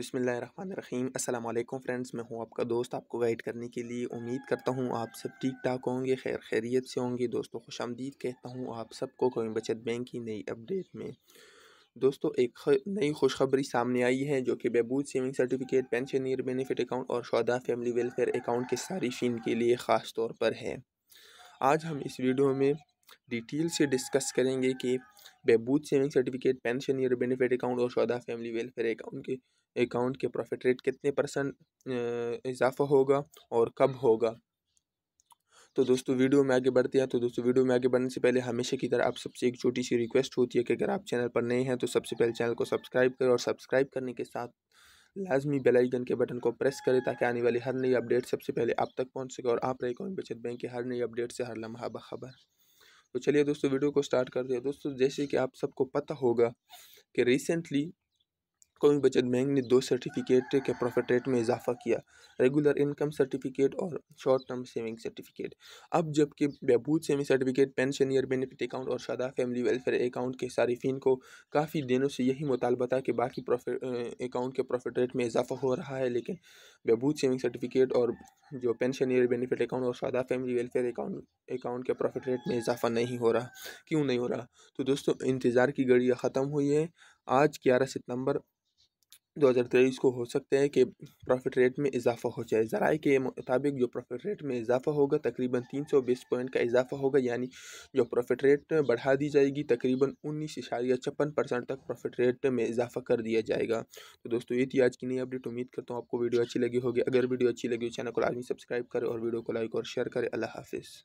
बिसमीम अल्लाम फ्रेंड्स मैं हूं आपका दोस्त आपको गाइड करने के लिए उम्मीद करता हूं आप सब ठीक ठाक होंगे खैर खैरियत से होंगे दोस्तों खुश आमदीद कहता हूं आप सबको कोई बचत बैंक की नई अपडेट में दोस्तों एक नई खुशखबरी सामने आई है जो कि बहबूद saving certificate pension year benefit account और शौदा फैमिली वेलफेयर अकाउंट के सारिफिन के लिए ख़ास तौर पर है आज हम इस वीडियो में डिटेल से डिस्कस करेंगे कि बहबूद saving certificate pension year benefit account और शौदा फैमिली वेलफेयर अकाउंट के अकाउंट के प्रॉफिट रेट कितने परसेंट इजाफा होगा और कब होगा तो दोस्तों वीडियो में आगे बढ़ते हैं तो दोस्तों वीडियो में आगे बढ़ने से पहले हमेशा की तरह आप सबसे एक छोटी सी रिक्वेस्ट होती है कि अगर आप चैनल पर नए हैं तो सबसे पहले चैनल को सब्सक्राइब करें और सब्सक्राइब करने के साथ लाजमी बेल आइकन के बटन को प्रेस करें ताकि आने वाली हर नई अपडेट सबसे पहले आप तक पहुँच सके और आप रहे कौन बचत बैंक की हर नई अपडेट से हर लम्हा बखबर तो चलिए दोस्तों वीडियो को स्टार्ट करते हैं दोस्तों जैसे कि आप सबको पता होगा कि रिसेंटली कौमी बचत बैंक ने दो सर्टिफिकेट के प्रॉफिट रेट में इजाफा किया रेगुलर इनकम सर्टिफिकेट और शॉर्ट टर्म सेविंग सर्टिफिकेट अब जबकि बहबूद saving certificate pension year benefit account और शादा फैमिली वेलफेयर अकाउंट के सार्फिन को काफ़ी दिनों से यही मुतालबा था कि बाकी प्रॉफिट अकाउंट के प्रॉफिट रेट में इजाफा हो रहा है लेकिन बहबूद सेविंग सर्टिफिकेट और जो पेंशन ईयर बेनिफिट अकाउंट और शादा फैमिली वेलफेयर अकाउंट अकाउंट के प्रॉफिट रेट में इजाफा नहीं हो रहा क्यों नहीं हो रहा तो दोस्तों इंतज़ार की घड़ियाँ ख़त्म हुई है आज ग्यारह सितंबर दो हज़ार तेईस को हो सकता है कि प्रॉफिट रेट में इजाफा हो जाए ज़राए के मुताबिक जो प्रॉफिट रेट में इजाफा होगा तकरीबन तीन सौ बीस पॉइंट का इजाफा होगा यानी जो प्रॉफिट रेट बढ़ा दी जाएगी तकरीबन उन्नीस इशारिया छप्पन परसेंट तक प्रॉफिट रेट में इजाफा कर दिया जाएगा तो दोस्तों ये थी आज की नई अपडेट उम्मीद करता हूँ आपको वीडियो अच्छी लगी होगी अगर वीडियो अच्छी लगी हो चैनल को लाजमी सब्सक्राइब करें और वीडियो को लाइक और शेयर करें अल्लाह हाफिज़